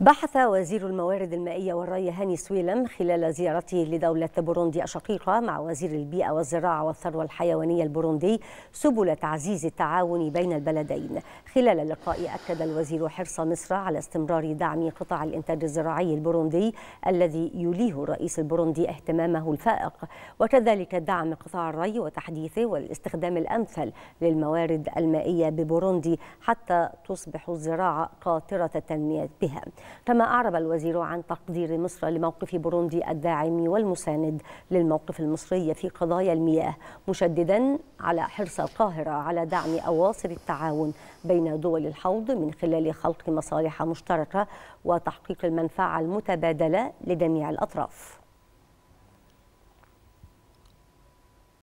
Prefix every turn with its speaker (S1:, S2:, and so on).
S1: بحث وزير الموارد المائية والري هاني سويلم خلال زيارته لدولة بوروندي الشقيقة مع وزير البيئة والزراعة والثروة الحيوانية البوروندي سبل تعزيز التعاون بين البلدين خلال اللقاء أكد الوزير حرص مصر على استمرار دعم قطاع الإنتاج الزراعي البوروندي الذي يليه الرئيس البوروندي اهتمامه الفائق وكذلك دعم قطاع الري وتحديثه والاستخدام الأمثل للموارد المائية ببوروندي حتى تصبح الزراعة قاطرة التنمية بها كما أعرب الوزير عن تقدير مصر لموقف بوروندي الداعم والمساند للموقف المصري في قضايا المياه مشددا على حرص القاهرة على دعم أواصر التعاون بين دول الحوض من خلال خلق مصالح مشتركة وتحقيق المنفعة المتبادلة لجميع الأطراف